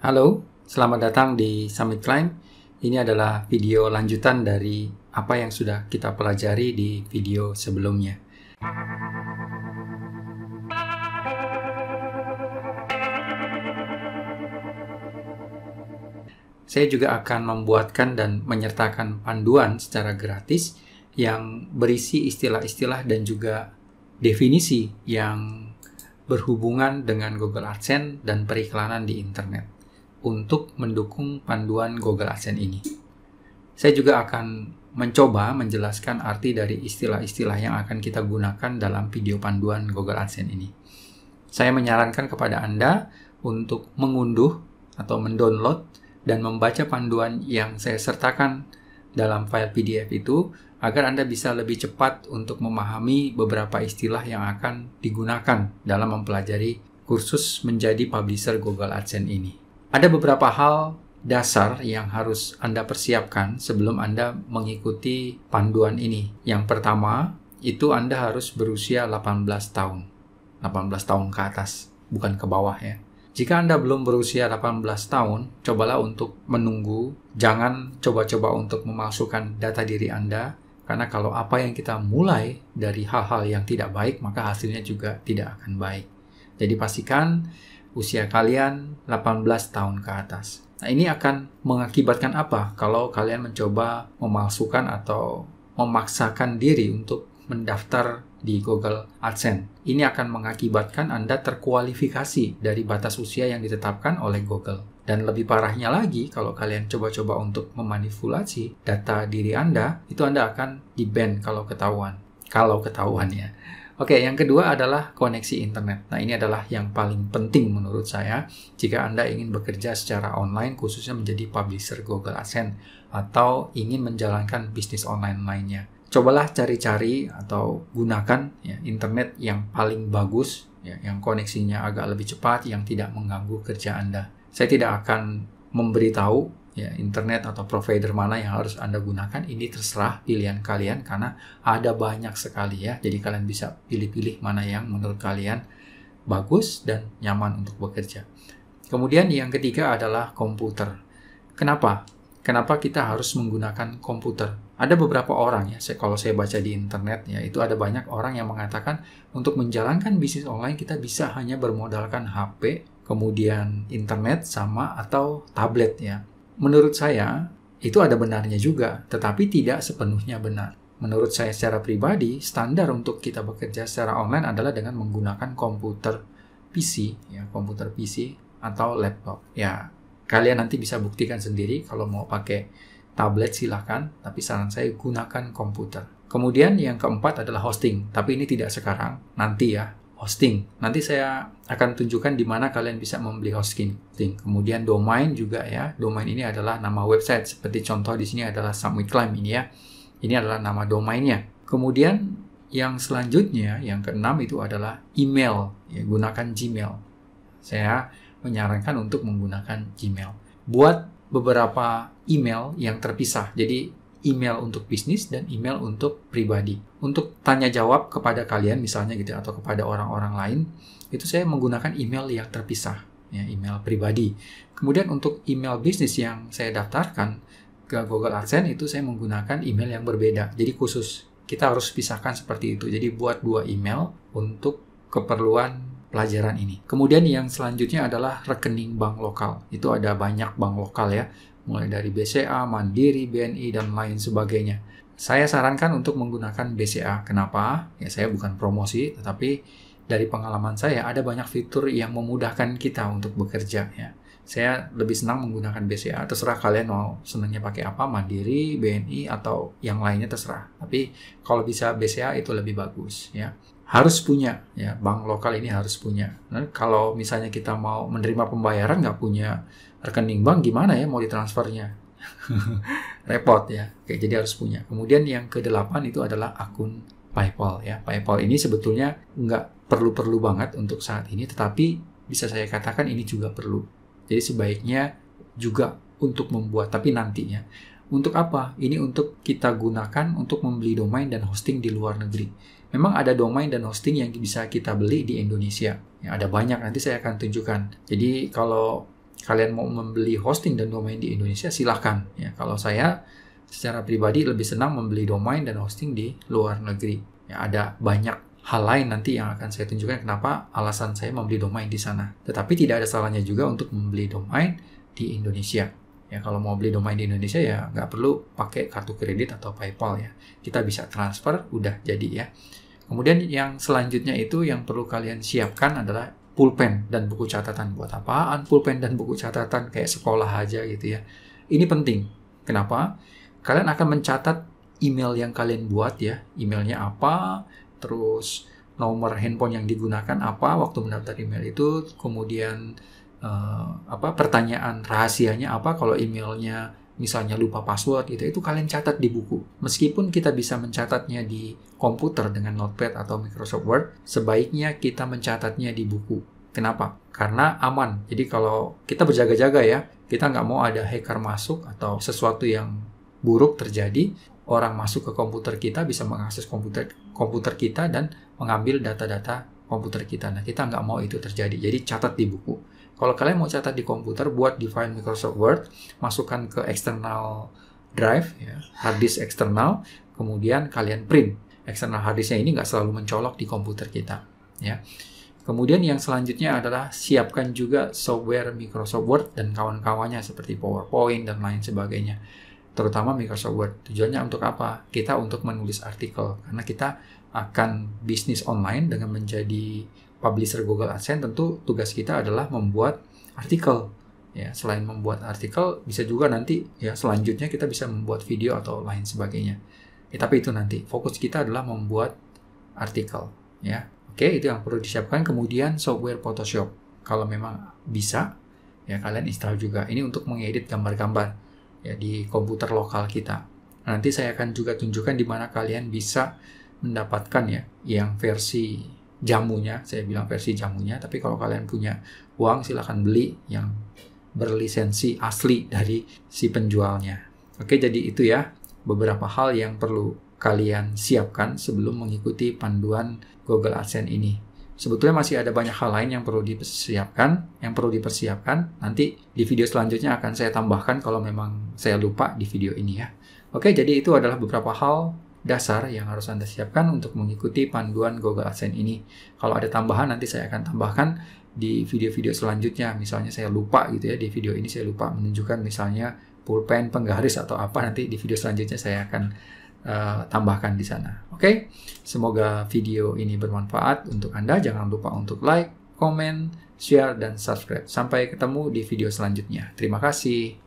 Halo, selamat datang di Summit Climb. Ini adalah video lanjutan dari apa yang sudah kita pelajari di video sebelumnya. Saya juga akan membuatkan dan menyertakan panduan secara gratis yang berisi istilah-istilah dan juga definisi yang berhubungan dengan Google AdSense dan periklanan di internet untuk mendukung panduan Google AdSense ini. Saya juga akan mencoba menjelaskan arti dari istilah-istilah yang akan kita gunakan dalam video panduan Google AdSense ini. Saya menyarankan kepada Anda untuk mengunduh atau mendownload dan membaca panduan yang saya sertakan dalam file PDF itu agar Anda bisa lebih cepat untuk memahami beberapa istilah yang akan digunakan dalam mempelajari kursus menjadi publisher Google AdSense ini. Ada beberapa hal dasar yang harus Anda persiapkan sebelum Anda mengikuti panduan ini. Yang pertama, itu Anda harus berusia 18 tahun. 18 tahun ke atas, bukan ke bawah ya. Jika Anda belum berusia 18 tahun, cobalah untuk menunggu. Jangan coba-coba untuk memalsukan data diri Anda, karena kalau apa yang kita mulai dari hal-hal yang tidak baik, maka hasilnya juga tidak akan baik. Jadi pastikan usia kalian 18 tahun ke atas. Nah, ini akan mengakibatkan apa kalau kalian mencoba memalsukan atau memaksakan diri untuk mendaftar di Google AdSense. Ini akan mengakibatkan Anda terkualifikasi dari batas usia yang ditetapkan oleh Google. Dan lebih parahnya lagi, kalau kalian coba-coba untuk memanipulasi data diri Anda, itu Anda akan di-ban kalau ketahuan. Kalau ketahuan ya. Oke, yang kedua adalah koneksi internet. Nah, ini adalah yang paling penting menurut saya jika Anda ingin bekerja secara online khususnya menjadi publisher Google AdSense atau ingin menjalankan bisnis online lainnya. Cobalah cari-cari atau gunakan ya, internet yang paling bagus, ya, yang koneksinya agak lebih cepat, yang tidak mengganggu kerja Anda. Saya tidak akan memberitahu ya internet atau provider mana yang harus Anda gunakan ini terserah pilihan kalian karena ada banyak sekali ya. Jadi kalian bisa pilih-pilih mana yang menurut kalian bagus dan nyaman untuk bekerja. Kemudian yang ketiga adalah komputer. Kenapa? Kenapa kita harus menggunakan komputer? Ada beberapa orang ya, saya, kalau saya baca di internet ya, itu ada banyak orang yang mengatakan untuk menjalankan bisnis online kita bisa hanya bermodalkan HP, kemudian internet sama atau tablet ya menurut saya itu ada benarnya juga, tetapi tidak sepenuhnya benar. Menurut saya secara pribadi, standar untuk kita bekerja secara online adalah dengan menggunakan komputer PC, ya komputer PC atau laptop. Ya, kalian nanti bisa buktikan sendiri kalau mau pakai tablet silahkan, tapi saran saya gunakan komputer. Kemudian yang keempat adalah hosting, tapi ini tidak sekarang, nanti ya, hosting. Nanti saya akan tunjukkan di mana kalian bisa membeli hosting. Kemudian domain juga ya. Domain ini adalah nama website. Seperti contoh di sini adalah Summit Climb ini ya. Ini adalah nama domainnya. Kemudian yang selanjutnya, yang keenam itu adalah email. Ya, gunakan Gmail. Saya menyarankan untuk menggunakan Gmail. Buat beberapa email yang terpisah. Jadi email untuk bisnis dan email untuk pribadi. Untuk tanya jawab kepada kalian misalnya gitu atau kepada orang-orang lain, itu saya menggunakan email yang terpisah, ya email pribadi. Kemudian untuk email bisnis yang saya daftarkan ke Google AdSense itu saya menggunakan email yang berbeda. Jadi khusus kita harus pisahkan seperti itu. Jadi buat dua email untuk keperluan pelajaran ini. Kemudian yang selanjutnya adalah rekening bank lokal. Itu ada banyak bank lokal ya mulai dari BCA, Mandiri, BNI, dan lain sebagainya. Saya sarankan untuk menggunakan BCA. Kenapa? Ya saya bukan promosi, tetapi dari pengalaman saya ada banyak fitur yang memudahkan kita untuk bekerja ya saya lebih senang menggunakan BCA. Terserah kalian mau senangnya pakai apa, Mandiri, BNI, atau yang lainnya terserah. Tapi kalau bisa BCA itu lebih bagus ya. Harus punya ya, bank lokal ini harus punya. Nah, kalau misalnya kita mau menerima pembayaran nggak punya rekening bank, gimana ya mau ditransfernya? Repot ya. Oke, jadi harus punya. Kemudian yang kedelapan itu adalah akun PayPal ya. PayPal ini sebetulnya nggak perlu-perlu banget untuk saat ini, tetapi bisa saya katakan ini juga perlu jadi sebaiknya juga untuk membuat, tapi nantinya. Untuk apa? Ini untuk kita gunakan untuk membeli domain dan hosting di luar negeri. Memang ada domain dan hosting yang bisa kita beli di Indonesia. Ya, ada banyak, nanti saya akan tunjukkan. Jadi kalau kalian mau membeli hosting dan domain di Indonesia, silahkan. Ya, kalau saya secara pribadi lebih senang membeli domain dan hosting di luar negeri. Ya, ada banyak hal lain nanti yang akan saya tunjukkan kenapa alasan saya membeli domain di sana. Tetapi tidak ada salahnya juga untuk membeli domain di Indonesia. Ya kalau mau beli domain di Indonesia ya nggak perlu pakai kartu kredit atau PayPal ya. Kita bisa transfer, udah jadi ya. Kemudian yang selanjutnya itu yang perlu kalian siapkan adalah pulpen dan buku catatan. Buat apaan pulpen dan buku catatan kayak sekolah aja gitu ya. Ini penting. Kenapa? Kalian akan mencatat email yang kalian buat ya. Emailnya apa, terus nomor handphone yang digunakan apa waktu mendaftar email itu, kemudian uh, apa pertanyaan rahasianya apa kalau emailnya misalnya lupa password gitu itu kalian catat di buku meskipun kita bisa mencatatnya di komputer dengan notepad atau Microsoft Word sebaiknya kita mencatatnya di buku kenapa karena aman jadi kalau kita berjaga-jaga ya kita nggak mau ada hacker masuk atau sesuatu yang buruk terjadi orang masuk ke komputer kita bisa mengakses komputer komputer kita dan mengambil data-data komputer kita. Nah, kita nggak mau itu terjadi. Jadi catat di buku. Kalau kalian mau catat di komputer, buat di file Microsoft Word, masukkan ke external drive, ya, hard disk eksternal, kemudian kalian print. External hard disknya ini nggak selalu mencolok di komputer kita. Ya. Kemudian yang selanjutnya adalah siapkan juga software Microsoft Word dan kawan-kawannya seperti PowerPoint dan lain sebagainya terutama Microsoft Word. Tujuannya untuk apa? Kita untuk menulis artikel karena kita akan bisnis online dengan menjadi publisher Google AdSense tentu tugas kita adalah membuat artikel. Ya, selain membuat artikel bisa juga nanti ya selanjutnya kita bisa membuat video atau lain sebagainya. Ya, tapi itu nanti fokus kita adalah membuat artikel ya. Oke, itu yang perlu disiapkan. Kemudian software Photoshop. Kalau memang bisa ya kalian install juga. Ini untuk mengedit gambar-gambar ya di komputer lokal kita. Nanti saya akan juga tunjukkan di mana kalian bisa mendapatkan ya yang versi jamunya, saya bilang versi jamunya, tapi kalau kalian punya uang silahkan beli yang berlisensi asli dari si penjualnya. Oke, jadi itu ya beberapa hal yang perlu kalian siapkan sebelum mengikuti panduan Google AdSense ini sebetulnya masih ada banyak hal lain yang perlu dipersiapkan, yang perlu dipersiapkan. Nanti di video selanjutnya akan saya tambahkan kalau memang saya lupa di video ini ya. Oke, jadi itu adalah beberapa hal dasar yang harus Anda siapkan untuk mengikuti panduan Google AdSense ini. Kalau ada tambahan nanti saya akan tambahkan di video-video selanjutnya. Misalnya saya lupa gitu ya, di video ini saya lupa menunjukkan misalnya pulpen, penggaris atau apa nanti di video selanjutnya saya akan Eh, tambahkan di sana. Oke, okay? semoga video ini bermanfaat untuk Anda. Jangan lupa untuk like, komen, share, dan subscribe. Sampai ketemu di video selanjutnya. Terima kasih.